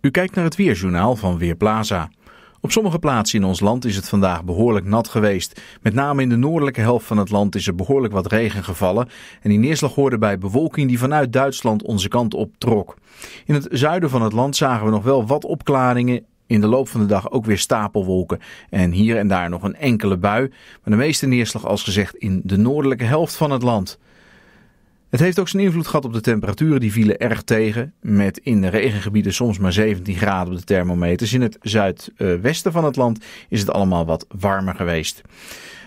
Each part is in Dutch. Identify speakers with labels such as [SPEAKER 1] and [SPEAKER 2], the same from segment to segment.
[SPEAKER 1] U kijkt naar het Weerjournaal van Weerplaza. Op sommige plaatsen in ons land is het vandaag behoorlijk nat geweest. Met name in de noordelijke helft van het land is er behoorlijk wat regen gevallen. En die neerslag hoorde bij bewolking die vanuit Duitsland onze kant op trok. In het zuiden van het land zagen we nog wel wat opklaringen. In de loop van de dag ook weer stapelwolken en hier en daar nog een enkele bui. Maar de meeste neerslag als gezegd in de noordelijke helft van het land. Het heeft ook zijn invloed gehad op de temperaturen, die vielen erg tegen. Met in de regengebieden soms maar 17 graden op de thermometers. In het zuidwesten van het land is het allemaal wat warmer geweest.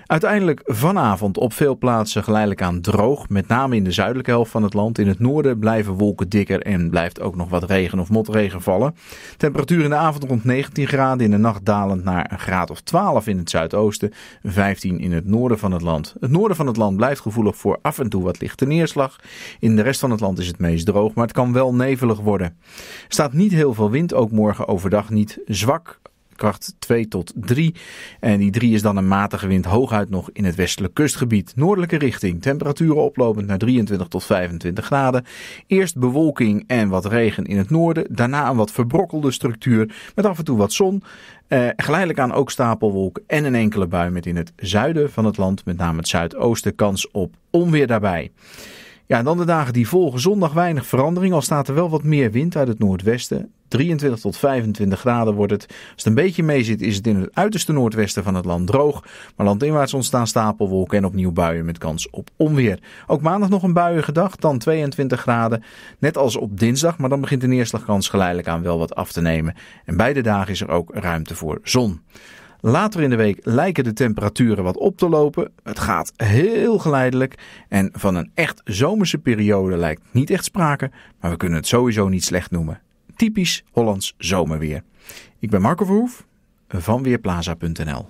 [SPEAKER 1] Uiteindelijk vanavond op veel plaatsen geleidelijk aan droog. Met name in de zuidelijke helft van het land. In het noorden blijven wolken dikker en blijft ook nog wat regen of motregen vallen. Temperatuur in de avond rond 19 graden. In de nacht dalend naar een graad of 12 in het zuidoosten. 15 in het noorden van het land. Het noorden van het land blijft gevoelig voor af en toe wat lichte neerslag. In de rest van het land is het meest droog, maar het kan wel nevelig worden. Er staat niet heel veel wind, ook morgen overdag niet. Zwak windkracht 2 tot 3. En die 3 is dan een matige wind hooguit nog in het westelijk kustgebied. Noordelijke richting, temperaturen oplopend naar 23 tot 25 graden. Eerst bewolking en wat regen in het noorden. Daarna een wat verbrokkelde structuur met af en toe wat zon. Uh, geleidelijk aan ook stapelwolk en een enkele bui met in het zuiden van het land, met name het zuidoosten, kans op onweer daarbij. Ja, en dan de dagen die volgen. Zondag weinig verandering, al staat er wel wat meer wind uit het noordwesten. 23 tot 25 graden wordt het. Als het een beetje mee zit, is het in het uiterste noordwesten van het land droog. Maar landinwaarts ontstaan stapelwolken en opnieuw buien met kans op onweer. Ook maandag nog een buiige dag, dan 22 graden. Net als op dinsdag, maar dan begint de neerslagkans geleidelijk aan wel wat af te nemen. En beide dagen is er ook ruimte voor zon. Later in de week lijken de temperaturen wat op te lopen. Het gaat heel geleidelijk. En van een echt zomerse periode lijkt niet echt sprake. Maar we kunnen het sowieso niet slecht noemen. Typisch Hollands zomerweer. Ik ben Marco Verhoef van Weerplaza.nl